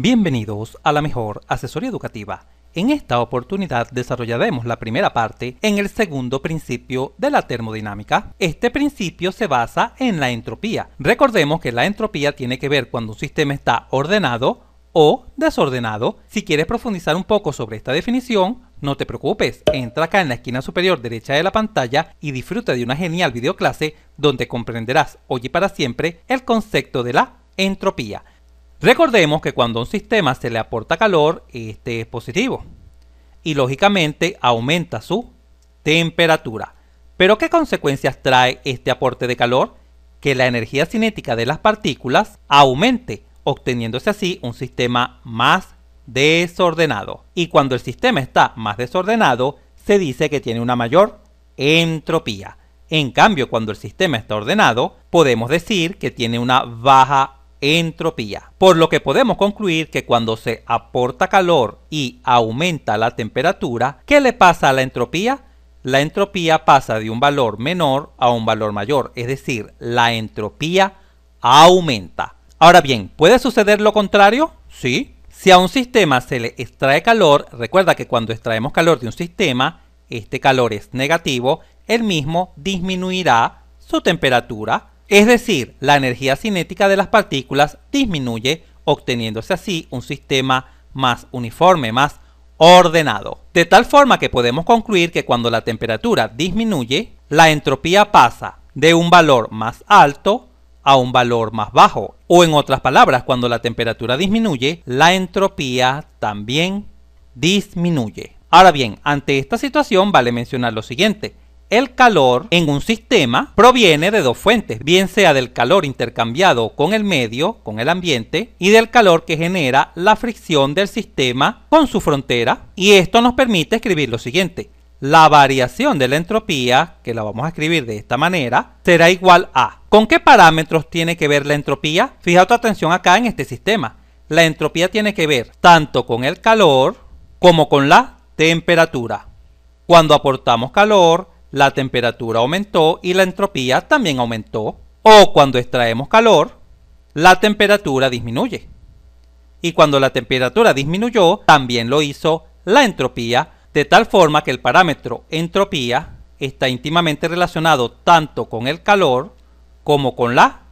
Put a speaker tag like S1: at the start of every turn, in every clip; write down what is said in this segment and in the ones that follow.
S1: Bienvenidos a la mejor asesoría educativa. En esta oportunidad desarrollaremos la primera parte en el segundo principio de la termodinámica. Este principio se basa en la entropía. Recordemos que la entropía tiene que ver cuando un sistema está ordenado o desordenado. Si quieres profundizar un poco sobre esta definición, no te preocupes, entra acá en la esquina superior derecha de la pantalla y disfruta de una genial videoclase donde comprenderás hoy y para siempre el concepto de la entropía. Recordemos que cuando a un sistema se le aporta calor, este es positivo y lógicamente aumenta su temperatura. Pero ¿qué consecuencias trae este aporte de calor? Que la energía cinética de las partículas aumente, obteniéndose así un sistema más desordenado. Y cuando el sistema está más desordenado, se dice que tiene una mayor entropía. En cambio, cuando el sistema está ordenado, podemos decir que tiene una baja entropía. Por lo que podemos concluir que cuando se aporta calor y aumenta la temperatura, ¿qué le pasa a la entropía? La entropía pasa de un valor menor a un valor mayor, es decir, la entropía aumenta. Ahora bien, ¿puede suceder lo contrario? Sí. Si a un sistema se le extrae calor, recuerda que cuando extraemos calor de un sistema, este calor es negativo, el mismo disminuirá su temperatura. Es decir, la energía cinética de las partículas disminuye, obteniéndose así un sistema más uniforme, más ordenado. De tal forma que podemos concluir que cuando la temperatura disminuye, la entropía pasa de un valor más alto a un valor más bajo. O en otras palabras, cuando la temperatura disminuye, la entropía también disminuye. Ahora bien, ante esta situación vale mencionar lo siguiente. El calor en un sistema proviene de dos fuentes, bien sea del calor intercambiado con el medio, con el ambiente, y del calor que genera la fricción del sistema con su frontera. Y esto nos permite escribir lo siguiente. La variación de la entropía, que la vamos a escribir de esta manera, será igual a... ¿Con qué parámetros tiene que ver la entropía? Fija tu atención acá en este sistema. La entropía tiene que ver tanto con el calor como con la temperatura. Cuando aportamos calor, la temperatura aumentó y la entropía también aumentó. O cuando extraemos calor, la temperatura disminuye. Y cuando la temperatura disminuyó, también lo hizo la entropía, de tal forma que el parámetro entropía está íntimamente relacionado tanto con el calor como con la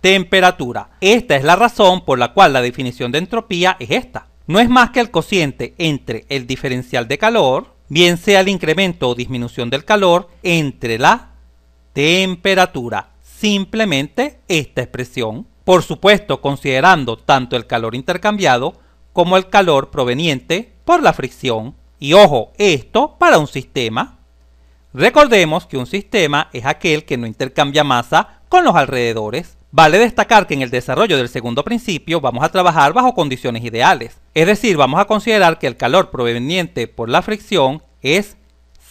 S1: temperatura. Esta es la razón por la cual la definición de entropía es esta. No es más que el cociente entre el diferencial de calor bien sea el incremento o disminución del calor, entre la temperatura. Simplemente esta expresión. Por supuesto, considerando tanto el calor intercambiado como el calor proveniente por la fricción. Y ojo, esto para un sistema. Recordemos que un sistema es aquel que no intercambia masa con los alrededores. Vale destacar que en el desarrollo del segundo principio vamos a trabajar bajo condiciones ideales, es decir, vamos a considerar que el calor proveniente por la fricción es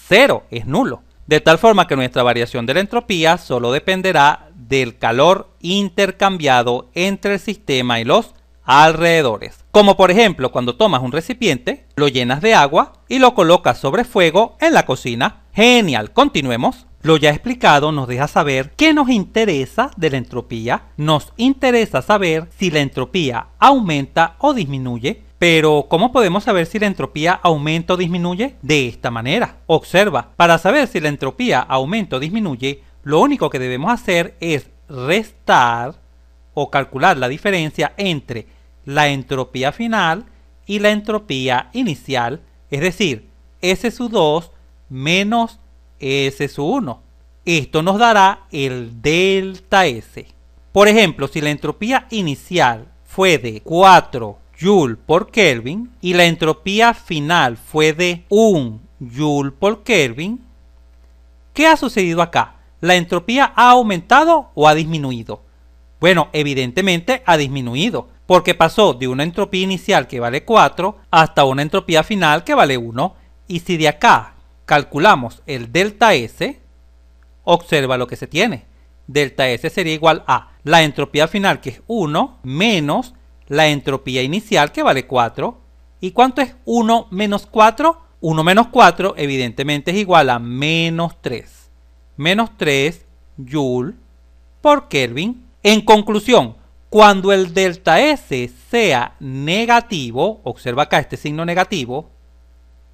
S1: cero, es nulo, de tal forma que nuestra variación de la entropía solo dependerá del calor intercambiado entre el sistema y los alrededores. Como por ejemplo cuando tomas un recipiente, lo llenas de agua y lo colocas sobre fuego en la cocina. Genial, continuemos. Lo ya explicado nos deja saber qué nos interesa de la entropía. Nos interesa saber si la entropía aumenta o disminuye. Pero, ¿cómo podemos saber si la entropía aumenta o disminuye? De esta manera. Observa, para saber si la entropía aumenta o disminuye, lo único que debemos hacer es restar o calcular la diferencia entre la entropía final y la entropía inicial, es decir, S2 menos S 1. Esto nos dará el delta S. Por ejemplo, si la entropía inicial fue de 4 Joule por Kelvin y la entropía final fue de 1 Joule por Kelvin, ¿qué ha sucedido acá? ¿La entropía ha aumentado o ha disminuido? Bueno, evidentemente ha disminuido, porque pasó de una entropía inicial que vale 4 hasta una entropía final que vale 1. Y si de acá calculamos el delta S, observa lo que se tiene. Delta S sería igual a la entropía final que es 1 menos la entropía inicial que vale 4. ¿Y cuánto es 1 menos 4? 1 menos 4 evidentemente es igual a menos 3. Menos 3 joule por Kelvin. En conclusión, cuando el delta S sea negativo, observa acá este signo negativo,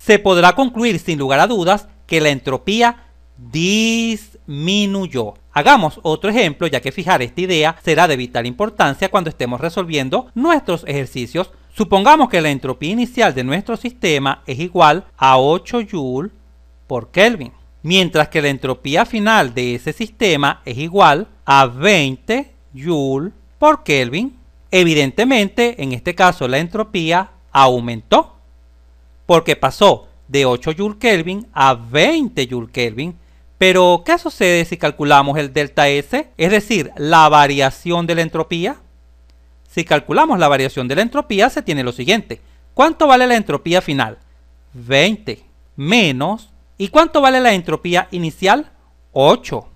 S1: se podrá concluir sin lugar a dudas que la entropía disminuyó. Hagamos otro ejemplo, ya que fijar esta idea será de vital importancia cuando estemos resolviendo nuestros ejercicios. Supongamos que la entropía inicial de nuestro sistema es igual a 8 Joule por Kelvin, mientras que la entropía final de ese sistema es igual a 20 Joule por Kelvin. Evidentemente, en este caso la entropía aumentó porque pasó de 8 Joule Kelvin a 20 Joule Kelvin. Pero, ¿qué sucede si calculamos el delta S? Es decir, la variación de la entropía. Si calculamos la variación de la entropía, se tiene lo siguiente. ¿Cuánto vale la entropía final? 20 menos. ¿Y cuánto vale la entropía inicial? 8.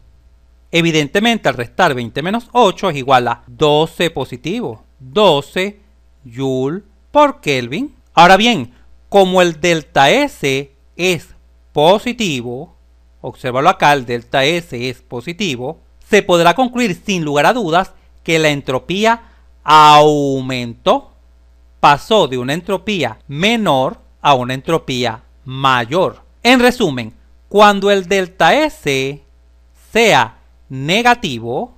S1: Evidentemente, al restar 20 menos 8 es igual a 12 positivo. 12 joule por Kelvin. Ahora bien, como el delta S es positivo, observalo acá, el delta S es positivo, se podrá concluir sin lugar a dudas que la entropía aumentó, pasó de una entropía menor a una entropía mayor. En resumen, cuando el delta S sea negativo,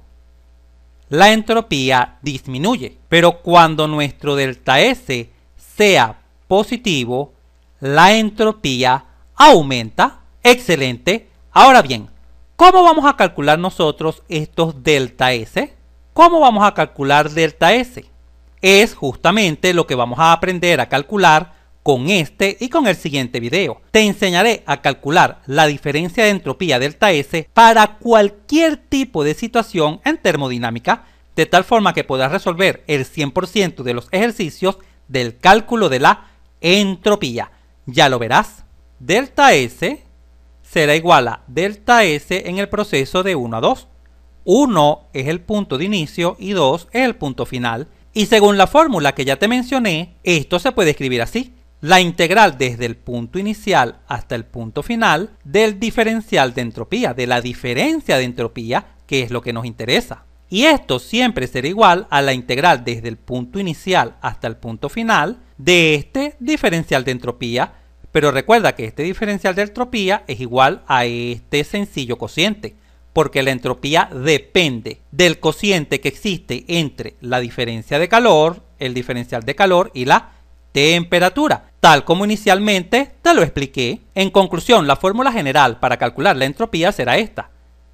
S1: la entropía disminuye. Pero cuando nuestro delta S sea positivo, la entropía aumenta. Excelente. Ahora bien, ¿cómo vamos a calcular nosotros estos delta S? ¿Cómo vamos a calcular delta S? Es justamente lo que vamos a aprender a calcular con este y con el siguiente video. Te enseñaré a calcular la diferencia de entropía delta S para cualquier tipo de situación en termodinámica, de tal forma que podrás resolver el 100% de los ejercicios del cálculo de la entropía. Ya lo verás. Delta S será igual a delta S en el proceso de 1 a 2. 1 es el punto de inicio y 2 es el punto final. Y según la fórmula que ya te mencioné, esto se puede escribir así. La integral desde el punto inicial hasta el punto final del diferencial de entropía, de la diferencia de entropía, que es lo que nos interesa. Y esto siempre será igual a la integral desde el punto inicial hasta el punto final de este diferencial de entropía, pero recuerda que este diferencial de entropía es igual a este sencillo cociente, porque la entropía depende del cociente que existe entre la diferencia de calor, el diferencial de calor y la temperatura, tal como inicialmente te lo expliqué. En conclusión, la fórmula general para calcular la entropía será esta.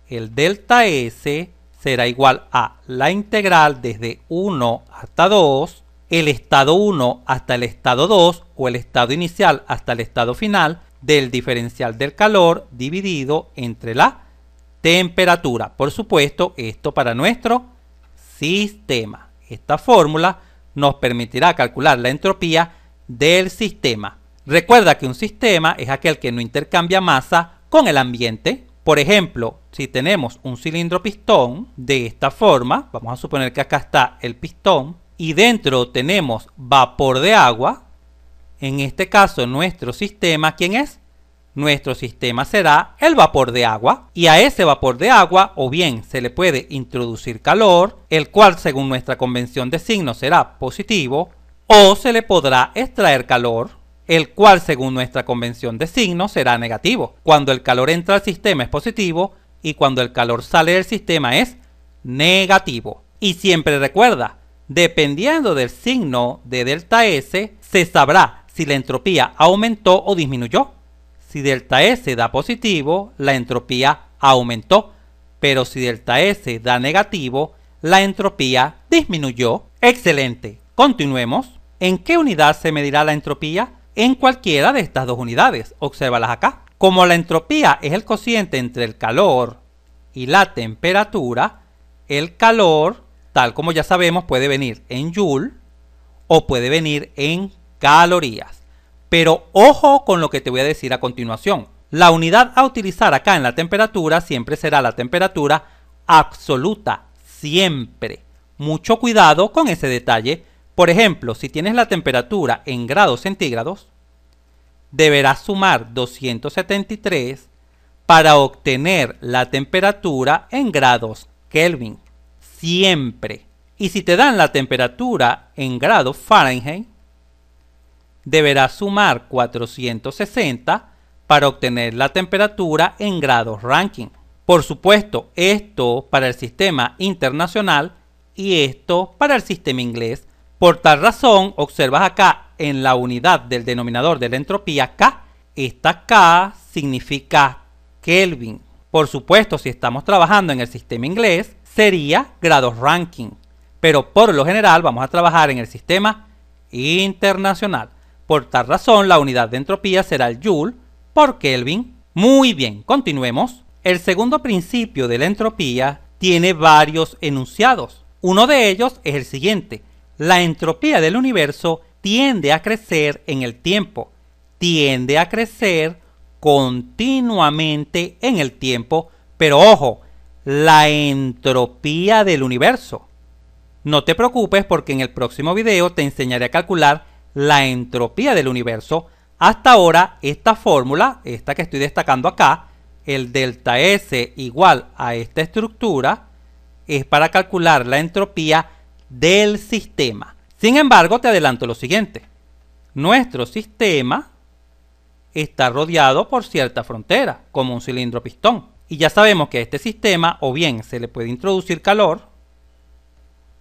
S1: El delta S será igual a la integral desde 1 hasta 2 el estado 1 hasta el estado 2 o el estado inicial hasta el estado final del diferencial del calor dividido entre la temperatura. Por supuesto, esto para nuestro sistema. Esta fórmula nos permitirá calcular la entropía del sistema. Recuerda que un sistema es aquel que no intercambia masa con el ambiente. Por ejemplo, si tenemos un cilindro pistón de esta forma, vamos a suponer que acá está el pistón, y dentro tenemos vapor de agua, en este caso nuestro sistema, ¿quién es? Nuestro sistema será el vapor de agua y a ese vapor de agua o bien se le puede introducir calor, el cual según nuestra convención de signos será positivo, o se le podrá extraer calor, el cual según nuestra convención de signos será negativo. Cuando el calor entra al sistema es positivo y cuando el calor sale del sistema es negativo. Y siempre recuerda, Dependiendo del signo de delta S, se sabrá si la entropía aumentó o disminuyó. Si delta S da positivo, la entropía aumentó, pero si delta S da negativo, la entropía disminuyó. Excelente. Continuemos. ¿En qué unidad se medirá la entropía? En cualquiera de estas dos unidades. Obsérvalas acá. Como la entropía es el cociente entre el calor y la temperatura, el calor tal como ya sabemos, puede venir en joule o puede venir en calorías. Pero ojo con lo que te voy a decir a continuación. La unidad a utilizar acá en la temperatura siempre será la temperatura absoluta, siempre. Mucho cuidado con ese detalle. Por ejemplo, si tienes la temperatura en grados centígrados, deberás sumar 273 para obtener la temperatura en grados Kelvin siempre. Y si te dan la temperatura en grados Fahrenheit, deberás sumar 460 para obtener la temperatura en grados ranking. Por supuesto, esto para el sistema internacional y esto para el sistema inglés. Por tal razón, observas acá en la unidad del denominador de la entropía K, esta K significa Kelvin. Por supuesto, si estamos trabajando en el sistema inglés, sería grados ranking. Pero por lo general vamos a trabajar en el sistema internacional. Por tal razón, la unidad de entropía será el Joule por Kelvin. Muy bien, continuemos. El segundo principio de la entropía tiene varios enunciados. Uno de ellos es el siguiente. La entropía del universo tiende a crecer en el tiempo. Tiende a crecer continuamente en el tiempo. Pero ojo, la entropía del universo. No te preocupes porque en el próximo video te enseñaré a calcular la entropía del universo. Hasta ahora esta fórmula, esta que estoy destacando acá, el delta S igual a esta estructura, es para calcular la entropía del sistema. Sin embargo, te adelanto lo siguiente. Nuestro sistema está rodeado por cierta frontera, como un cilindro pistón. Y ya sabemos que a este sistema o bien se le puede introducir calor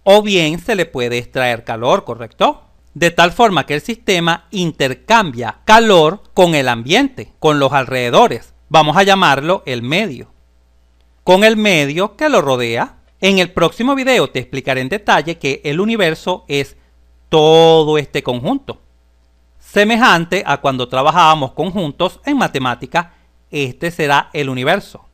S1: o bien se le puede extraer calor, ¿correcto? De tal forma que el sistema intercambia calor con el ambiente, con los alrededores. Vamos a llamarlo el medio. Con el medio que lo rodea. En el próximo video te explicaré en detalle que el universo es todo este conjunto. Semejante a cuando trabajábamos conjuntos en matemática, este será el universo.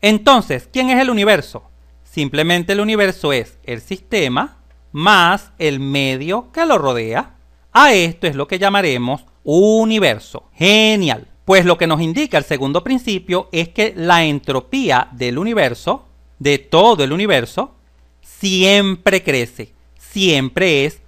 S1: Entonces, ¿quién es el universo? Simplemente el universo es el sistema más el medio que lo rodea. A esto es lo que llamaremos universo. Genial. Pues lo que nos indica el segundo principio es que la entropía del universo, de todo el universo, siempre crece, siempre es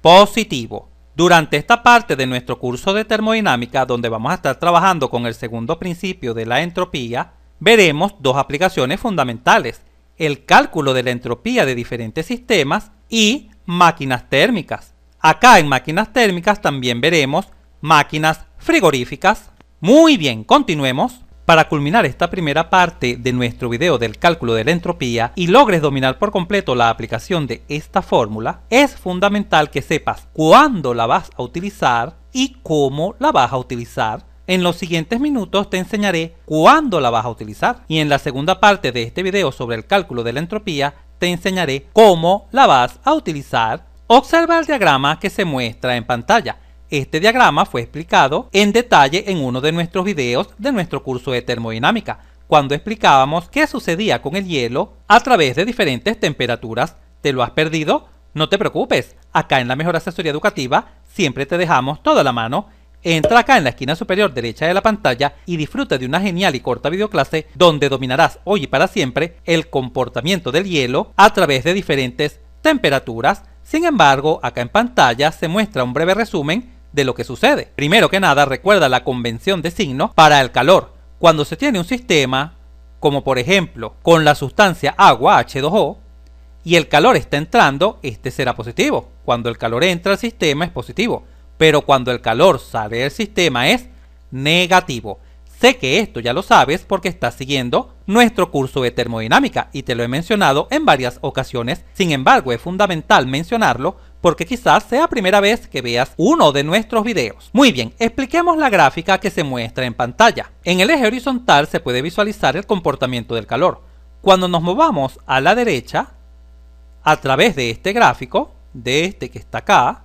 S1: positivo. Durante esta parte de nuestro curso de termodinámica, donde vamos a estar trabajando con el segundo principio de la entropía, veremos dos aplicaciones fundamentales, el cálculo de la entropía de diferentes sistemas y máquinas térmicas. Acá en máquinas térmicas también veremos máquinas frigoríficas. Muy bien, continuemos. Para culminar esta primera parte de nuestro video del cálculo de la entropía y logres dominar por completo la aplicación de esta fórmula, es fundamental que sepas cuándo la vas a utilizar y cómo la vas a utilizar en los siguientes minutos te enseñaré cuándo la vas a utilizar y en la segunda parte de este video sobre el cálculo de la entropía te enseñaré cómo la vas a utilizar. Observa el diagrama que se muestra en pantalla. Este diagrama fue explicado en detalle en uno de nuestros videos de nuestro curso de termodinámica, cuando explicábamos qué sucedía con el hielo a través de diferentes temperaturas. ¿Te lo has perdido? No te preocupes, acá en la Mejor Asesoría Educativa siempre te dejamos toda la mano Entra acá en la esquina superior derecha de la pantalla y disfruta de una genial y corta videoclase donde dominarás hoy y para siempre el comportamiento del hielo a través de diferentes temperaturas. Sin embargo, acá en pantalla se muestra un breve resumen de lo que sucede. Primero que nada, recuerda la convención de signo para el calor. Cuando se tiene un sistema, como por ejemplo con la sustancia agua H2O, y el calor está entrando, este será positivo. Cuando el calor entra al sistema es positivo pero cuando el calor sale del sistema es negativo. Sé que esto ya lo sabes porque estás siguiendo nuestro curso de termodinámica y te lo he mencionado en varias ocasiones, sin embargo es fundamental mencionarlo porque quizás sea primera vez que veas uno de nuestros videos. Muy bien, expliquemos la gráfica que se muestra en pantalla. En el eje horizontal se puede visualizar el comportamiento del calor. Cuando nos movamos a la derecha, a través de este gráfico, de este que está acá,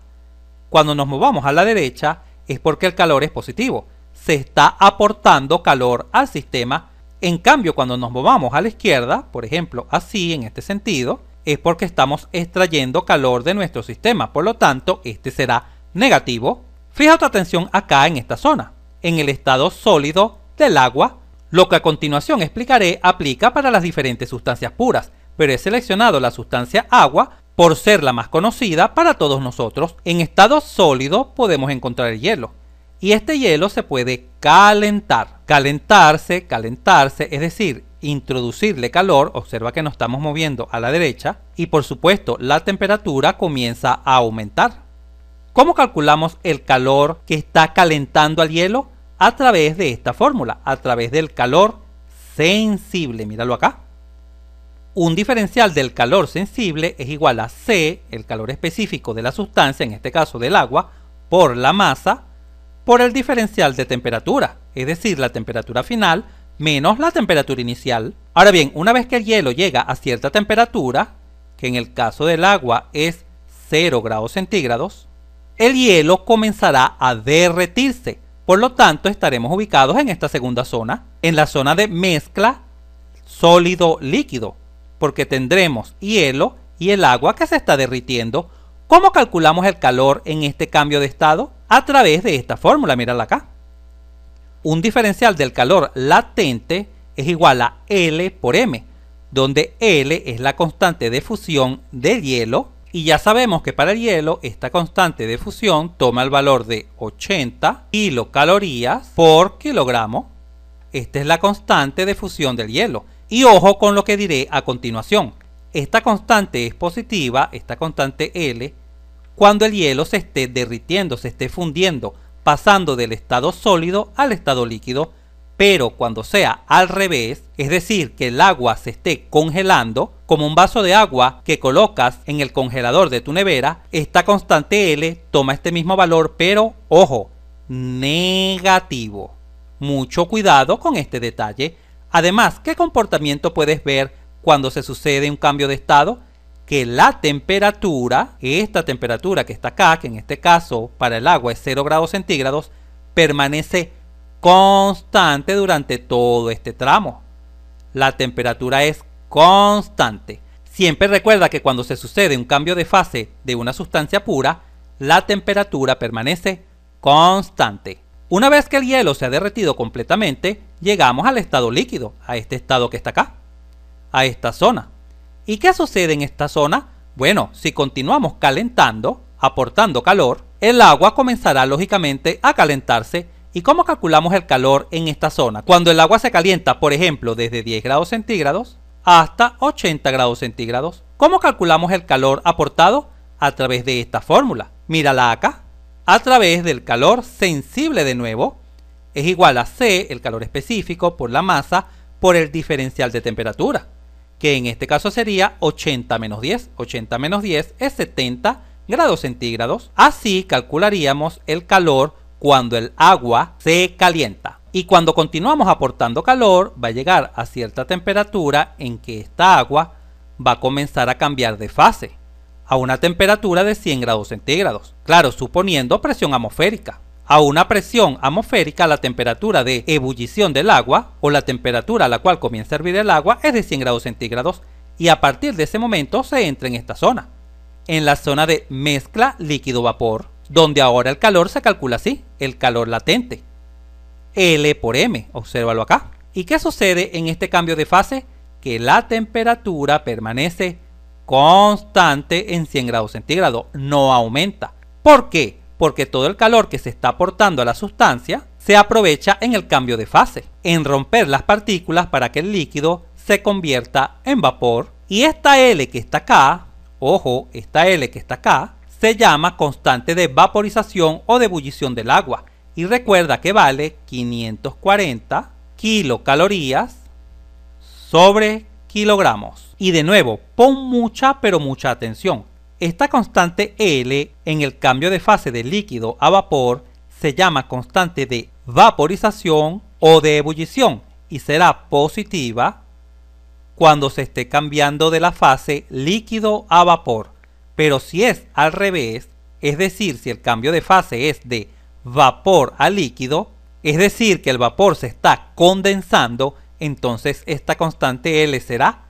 S1: cuando nos movamos a la derecha es porque el calor es positivo, se está aportando calor al sistema. En cambio, cuando nos movamos a la izquierda, por ejemplo, así en este sentido, es porque estamos extrayendo calor de nuestro sistema, por lo tanto, este será negativo. Fija tu atención acá en esta zona, en el estado sólido del agua. Lo que a continuación explicaré aplica para las diferentes sustancias puras, pero he seleccionado la sustancia agua por ser la más conocida para todos nosotros, en estado sólido podemos encontrar el hielo. Y este hielo se puede calentar. Calentarse, calentarse, es decir, introducirle calor, observa que nos estamos moviendo a la derecha, y por supuesto la temperatura comienza a aumentar. ¿Cómo calculamos el calor que está calentando al hielo? A través de esta fórmula, a través del calor sensible, míralo acá. Un diferencial del calor sensible es igual a C, el calor específico de la sustancia, en este caso del agua, por la masa, por el diferencial de temperatura, es decir, la temperatura final menos la temperatura inicial. Ahora bien, una vez que el hielo llega a cierta temperatura, que en el caso del agua es 0 grados centígrados, el hielo comenzará a derretirse. Por lo tanto, estaremos ubicados en esta segunda zona, en la zona de mezcla sólido-líquido porque tendremos hielo y el agua que se está derritiendo. ¿Cómo calculamos el calor en este cambio de estado? A través de esta fórmula, mírala acá. Un diferencial del calor latente es igual a L por M, donde L es la constante de fusión del hielo y ya sabemos que para el hielo esta constante de fusión toma el valor de 80 kilocalorías por kilogramo. Esta es la constante de fusión del hielo. Y ojo con lo que diré a continuación. Esta constante es positiva, esta constante L, cuando el hielo se esté derritiendo, se esté fundiendo, pasando del estado sólido al estado líquido, pero cuando sea al revés, es decir, que el agua se esté congelando, como un vaso de agua que colocas en el congelador de tu nevera, esta constante L toma este mismo valor, pero ojo, negativo. Mucho cuidado con este detalle Además, ¿qué comportamiento puedes ver cuando se sucede un cambio de estado? Que la temperatura, esta temperatura que está acá, que en este caso para el agua es 0 grados centígrados, permanece constante durante todo este tramo. La temperatura es constante. Siempre recuerda que cuando se sucede un cambio de fase de una sustancia pura, la temperatura permanece constante. Una vez que el hielo se ha derretido completamente, llegamos al estado líquido, a este estado que está acá, a esta zona. ¿Y qué sucede en esta zona? Bueno, si continuamos calentando, aportando calor, el agua comenzará lógicamente a calentarse. ¿Y cómo calculamos el calor en esta zona? Cuando el agua se calienta, por ejemplo, desde 10 grados centígrados hasta 80 grados centígrados. ¿Cómo calculamos el calor aportado? A través de esta fórmula. Mírala acá. A través del calor sensible de nuevo es igual a C, el calor específico, por la masa, por el diferencial de temperatura, que en este caso sería 80 menos 10. 80 menos 10 es 70 grados centígrados. Así calcularíamos el calor cuando el agua se calienta. Y cuando continuamos aportando calor, va a llegar a cierta temperatura en que esta agua va a comenzar a cambiar de fase, a una temperatura de 100 grados centígrados, claro, suponiendo presión atmosférica. A una presión atmosférica la temperatura de ebullición del agua o la temperatura a la cual comienza a hervir el agua es de 100 grados centígrados y a partir de ese momento se entra en esta zona, en la zona de mezcla líquido-vapor, donde ahora el calor se calcula así, el calor latente, L por M, obsérvalo acá. ¿Y qué sucede en este cambio de fase? Que la temperatura permanece constante en 100 grados centígrados, no aumenta. ¿Por qué? porque todo el calor que se está aportando a la sustancia se aprovecha en el cambio de fase, en romper las partículas para que el líquido se convierta en vapor. Y esta L que está acá, ojo, esta L que está acá, se llama constante de vaporización o de ebullición del agua. Y recuerda que vale 540 kilocalorías sobre kilogramos. Y de nuevo, pon mucha pero mucha atención. Esta constante L en el cambio de fase de líquido a vapor se llama constante de vaporización o de ebullición y será positiva cuando se esté cambiando de la fase líquido a vapor. Pero si es al revés, es decir, si el cambio de fase es de vapor a líquido, es decir, que el vapor se está condensando, entonces esta constante L será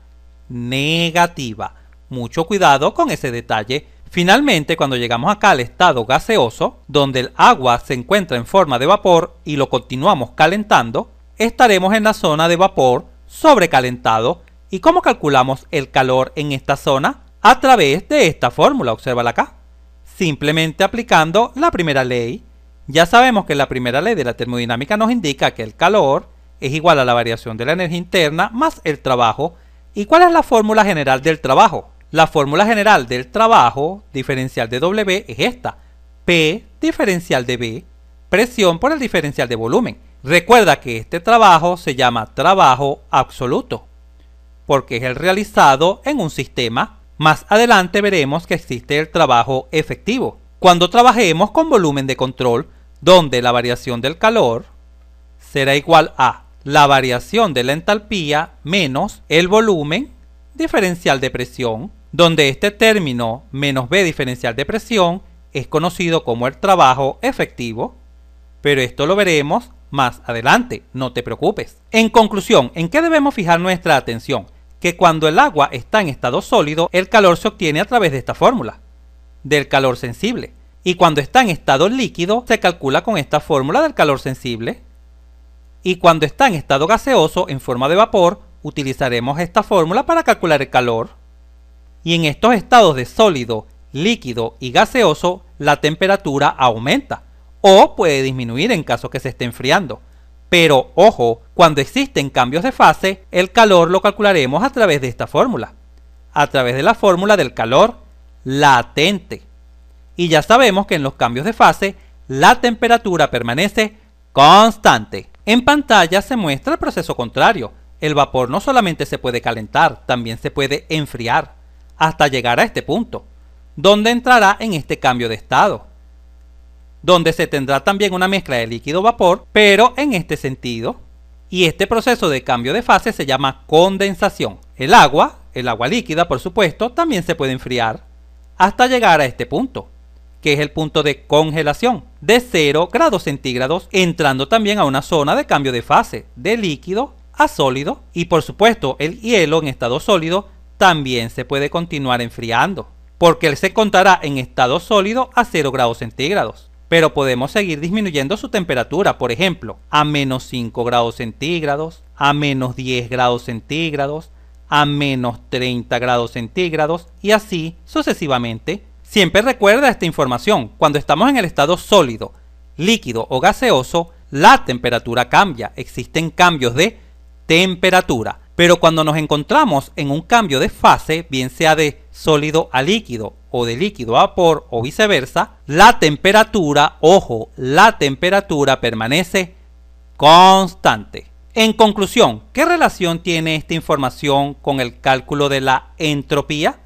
S1: negativa mucho cuidado con ese detalle. Finalmente, cuando llegamos acá al estado gaseoso, donde el agua se encuentra en forma de vapor y lo continuamos calentando, estaremos en la zona de vapor sobrecalentado. ¿Y cómo calculamos el calor en esta zona? A través de esta fórmula, la acá. Simplemente aplicando la primera ley. Ya sabemos que la primera ley de la termodinámica nos indica que el calor es igual a la variación de la energía interna más el trabajo. ¿Y cuál es la fórmula general del trabajo? La fórmula general del trabajo diferencial de W es esta, P diferencial de B, presión por el diferencial de volumen. Recuerda que este trabajo se llama trabajo absoluto, porque es el realizado en un sistema. Más adelante veremos que existe el trabajo efectivo, cuando trabajemos con volumen de control, donde la variación del calor será igual a la variación de la entalpía menos el volumen diferencial de presión donde este término menos B diferencial de presión es conocido como el trabajo efectivo, pero esto lo veremos más adelante, no te preocupes. En conclusión, ¿en qué debemos fijar nuestra atención? Que cuando el agua está en estado sólido, el calor se obtiene a través de esta fórmula, del calor sensible. Y cuando está en estado líquido, se calcula con esta fórmula del calor sensible. Y cuando está en estado gaseoso, en forma de vapor, utilizaremos esta fórmula para calcular el calor y en estos estados de sólido, líquido y gaseoso la temperatura aumenta o puede disminuir en caso que se esté enfriando. Pero ojo, cuando existen cambios de fase, el calor lo calcularemos a través de esta fórmula, a través de la fórmula del calor latente. Y ya sabemos que en los cambios de fase, la temperatura permanece constante. En pantalla se muestra el proceso contrario. El vapor no solamente se puede calentar, también se puede enfriar hasta llegar a este punto, donde entrará en este cambio de estado, donde se tendrá también una mezcla de líquido-vapor, pero en este sentido, y este proceso de cambio de fase se llama condensación. El agua, el agua líquida por supuesto, también se puede enfriar hasta llegar a este punto, que es el punto de congelación, de 0 grados centígrados, entrando también a una zona de cambio de fase, de líquido a sólido, y por supuesto el hielo en estado sólido también se puede continuar enfriando, porque él se contará en estado sólido a 0 grados centígrados. Pero podemos seguir disminuyendo su temperatura, por ejemplo, a menos 5 grados centígrados, a menos 10 grados centígrados, a menos 30 grados centígrados y así sucesivamente. Siempre recuerda esta información, cuando estamos en el estado sólido, líquido o gaseoso, la temperatura cambia, existen cambios de temperatura. Pero cuando nos encontramos en un cambio de fase, bien sea de sólido a líquido o de líquido a vapor o viceversa, la temperatura, ojo, la temperatura permanece constante. En conclusión, ¿qué relación tiene esta información con el cálculo de la entropía?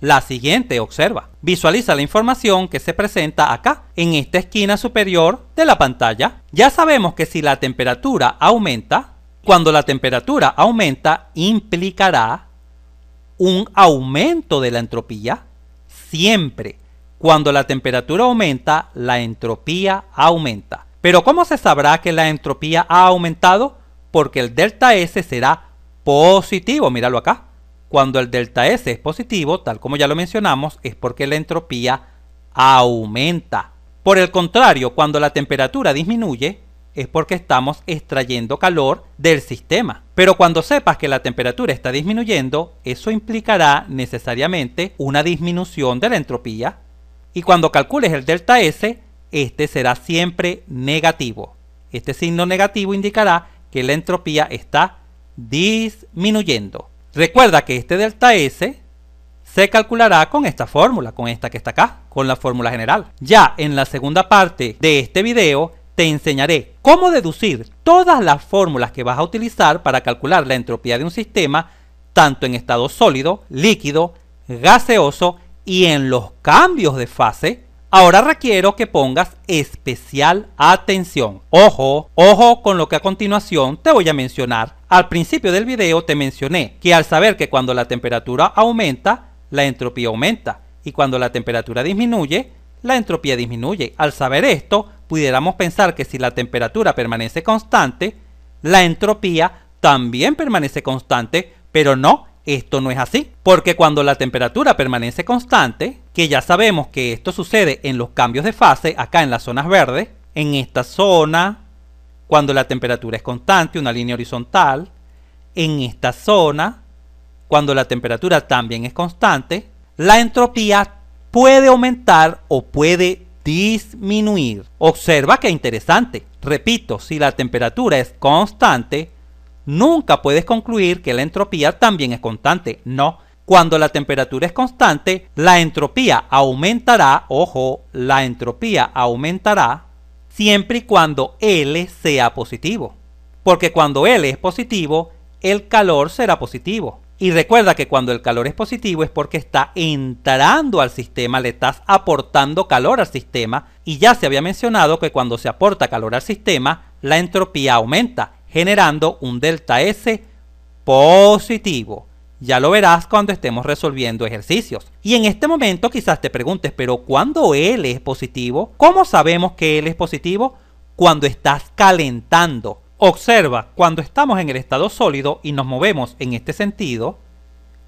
S1: La siguiente observa. Visualiza la información que se presenta acá, en esta esquina superior de la pantalla. Ya sabemos que si la temperatura aumenta, cuando la temperatura aumenta, implicará un aumento de la entropía. Siempre, cuando la temperatura aumenta, la entropía aumenta. Pero ¿cómo se sabrá que la entropía ha aumentado? Porque el delta S será positivo, míralo acá. Cuando el delta S es positivo, tal como ya lo mencionamos, es porque la entropía aumenta. Por el contrario, cuando la temperatura disminuye, es porque estamos extrayendo calor del sistema. Pero cuando sepas que la temperatura está disminuyendo, eso implicará necesariamente una disminución de la entropía. Y cuando calcules el delta S, este será siempre negativo. Este signo negativo indicará que la entropía está disminuyendo. Recuerda que este delta S se calculará con esta fórmula, con esta que está acá, con la fórmula general. Ya en la segunda parte de este video te enseñaré cómo deducir todas las fórmulas que vas a utilizar para calcular la entropía de un sistema, tanto en estado sólido, líquido, gaseoso y en los cambios de fase, ahora requiero que pongas especial atención. Ojo, ojo con lo que a continuación te voy a mencionar. Al principio del video te mencioné que al saber que cuando la temperatura aumenta, la entropía aumenta y cuando la temperatura disminuye, la entropía disminuye. Al saber esto, pudiéramos pensar que si la temperatura permanece constante, la entropía también permanece constante, pero no, esto no es así. Porque cuando la temperatura permanece constante, que ya sabemos que esto sucede en los cambios de fase, acá en las zonas verdes, en esta zona, cuando la temperatura es constante, una línea horizontal, en esta zona, cuando la temperatura también es constante, la entropía puede aumentar o puede disminuir. Observa que interesante. Repito, si la temperatura es constante, nunca puedes concluir que la entropía también es constante. No. Cuando la temperatura es constante, la entropía aumentará, ojo, la entropía aumentará siempre y cuando L sea positivo. Porque cuando L es positivo, el calor será positivo. Y recuerda que cuando el calor es positivo es porque está entrando al sistema, le estás aportando calor al sistema. Y ya se había mencionado que cuando se aporta calor al sistema, la entropía aumenta, generando un delta S positivo. Ya lo verás cuando estemos resolviendo ejercicios. Y en este momento quizás te preguntes, pero cuando L es positivo? ¿Cómo sabemos que L es positivo? Cuando estás calentando. Observa, cuando estamos en el estado sólido y nos movemos en este sentido,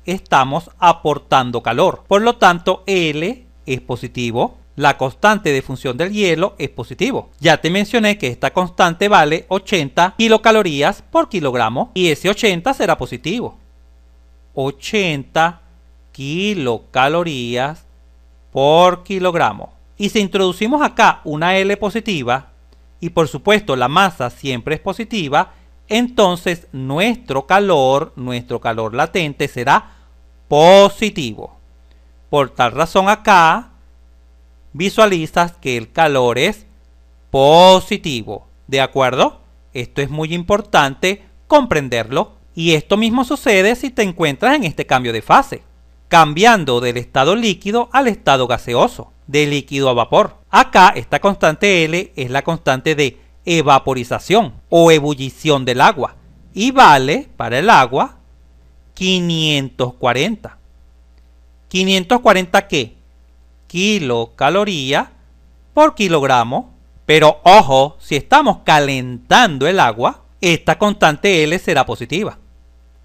S1: estamos aportando calor. Por lo tanto, L es positivo, la constante de función del hielo es positivo. Ya te mencioné que esta constante vale 80 kilocalorías por kilogramo y ese 80 será positivo. 80 kilocalorías por kilogramo. Y si introducimos acá una L positiva, y por supuesto la masa siempre es positiva, entonces nuestro calor, nuestro calor latente será positivo. Por tal razón acá visualizas que el calor es positivo. ¿De acuerdo? Esto es muy importante comprenderlo y esto mismo sucede si te encuentras en este cambio de fase cambiando del estado líquido al estado gaseoso, de líquido a vapor. Acá esta constante L es la constante de evaporización o ebullición del agua y vale para el agua 540. 540 qué? Kilocaloría por kilogramo. Pero ojo, si estamos calentando el agua, esta constante L será positiva.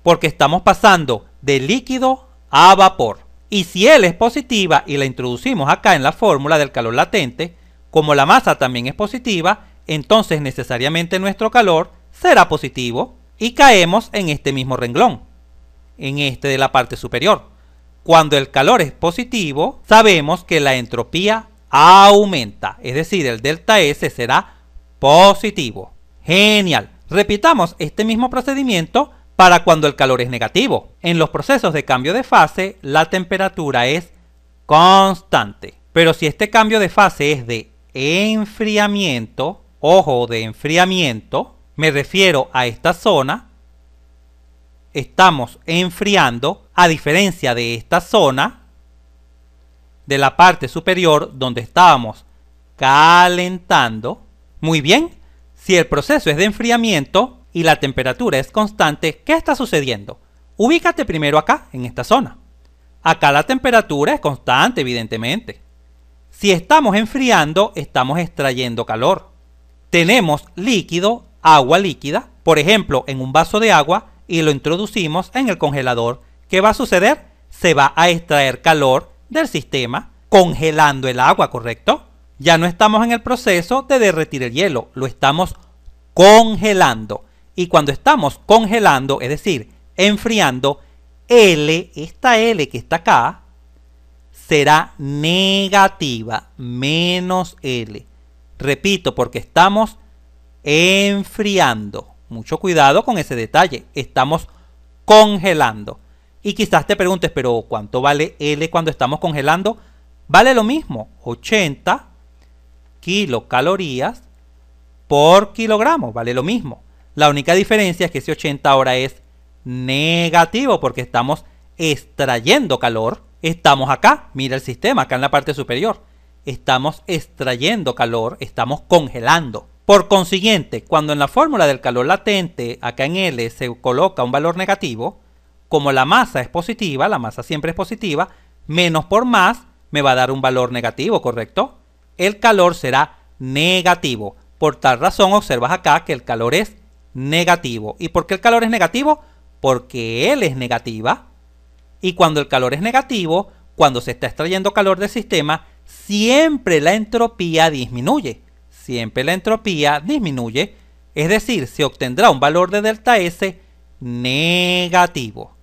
S1: Porque estamos pasando de líquido a vapor. Y si L es positiva y la introducimos acá en la fórmula del calor latente, como la masa también es positiva, entonces necesariamente nuestro calor será positivo y caemos en este mismo renglón, en este de la parte superior. Cuando el calor es positivo, sabemos que la entropía aumenta, es decir, el delta S será positivo. Genial. Repitamos este mismo procedimiento para cuando el calor es negativo. En los procesos de cambio de fase, la temperatura es constante. Pero si este cambio de fase es de enfriamiento, ojo de enfriamiento, me refiero a esta zona, estamos enfriando, a diferencia de esta zona, de la parte superior donde estábamos calentando. Muy bien, si el proceso es de enfriamiento, y la temperatura es constante, ¿qué está sucediendo? Ubícate primero acá, en esta zona. Acá la temperatura es constante, evidentemente. Si estamos enfriando, estamos extrayendo calor. Tenemos líquido, agua líquida, por ejemplo, en un vaso de agua, y lo introducimos en el congelador. ¿Qué va a suceder? Se va a extraer calor del sistema congelando el agua, ¿correcto? Ya no estamos en el proceso de derretir el hielo, lo estamos congelando. Y cuando estamos congelando, es decir, enfriando, L, esta L que está acá, será negativa, menos L. Repito, porque estamos enfriando. Mucho cuidado con ese detalle. Estamos congelando. Y quizás te preguntes, pero ¿cuánto vale L cuando estamos congelando? Vale lo mismo, 80 kilocalorías por kilogramo, vale lo mismo. La única diferencia es que ese 80 ahora es negativo porque estamos extrayendo calor. Estamos acá, mira el sistema, acá en la parte superior. Estamos extrayendo calor, estamos congelando. Por consiguiente, cuando en la fórmula del calor latente, acá en L, se coloca un valor negativo, como la masa es positiva, la masa siempre es positiva, menos por más me va a dar un valor negativo, ¿correcto? El calor será negativo. Por tal razón observas acá que el calor es negativo. ¿Y por qué el calor es negativo? Porque él es negativa. Y cuando el calor es negativo, cuando se está extrayendo calor del sistema, siempre la entropía disminuye. Siempre la entropía disminuye. Es decir, se obtendrá un valor de delta S negativo.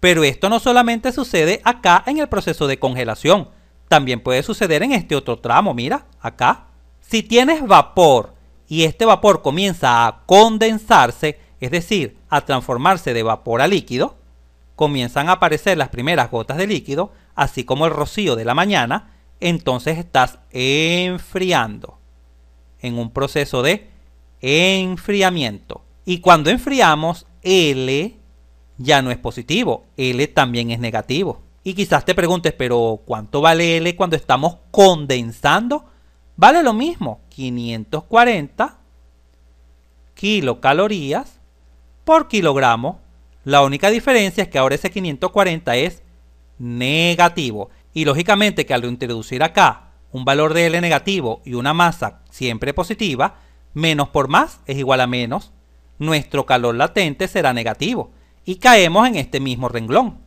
S1: Pero esto no solamente sucede acá en el proceso de congelación, también puede suceder en este otro tramo, mira, acá. Si tienes vapor y este vapor comienza a condensarse, es decir, a transformarse de vapor a líquido, comienzan a aparecer las primeras gotas de líquido, así como el rocío de la mañana, entonces estás enfriando en un proceso de enfriamiento. Y cuando enfriamos, L ya no es positivo, L también es negativo. Y quizás te preguntes, pero ¿cuánto vale L cuando estamos condensando? Vale lo mismo, 540 kilocalorías por kilogramo. La única diferencia es que ahora ese 540 es negativo. Y lógicamente que al introducir acá un valor de L negativo y una masa siempre positiva, menos por más es igual a menos. Nuestro calor latente será negativo. Y caemos en este mismo renglón,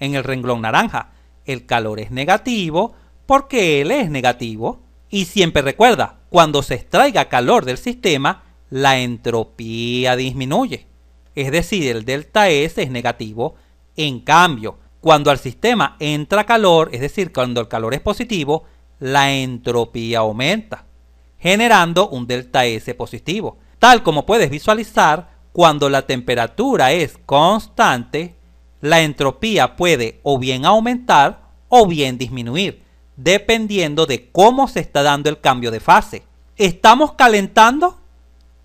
S1: en el renglón naranja. El calor es negativo porque L es negativo. Y siempre recuerda, cuando se extraiga calor del sistema, la entropía disminuye. Es decir, el delta S es negativo. En cambio, cuando al sistema entra calor, es decir, cuando el calor es positivo, la entropía aumenta, generando un delta S positivo. Tal como puedes visualizar, cuando la temperatura es constante, la entropía puede o bien aumentar o bien disminuir dependiendo de cómo se está dando el cambio de fase. ¿Estamos calentando?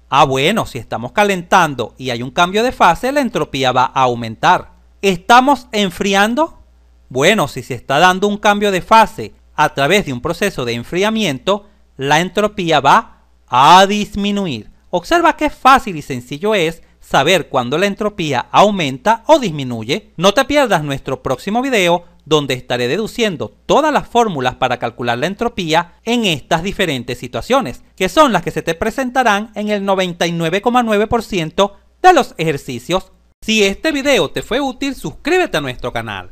S1: Ah, bueno, si estamos calentando y hay un cambio de fase, la entropía va a aumentar. ¿Estamos enfriando? Bueno, si se está dando un cambio de fase a través de un proceso de enfriamiento, la entropía va a disminuir. Observa qué fácil y sencillo es saber cuándo la entropía aumenta o disminuye. No te pierdas nuestro próximo video donde estaré deduciendo todas las fórmulas para calcular la entropía en estas diferentes situaciones, que son las que se te presentarán en el 99,9% de los ejercicios. Si este video te fue útil, suscríbete a nuestro canal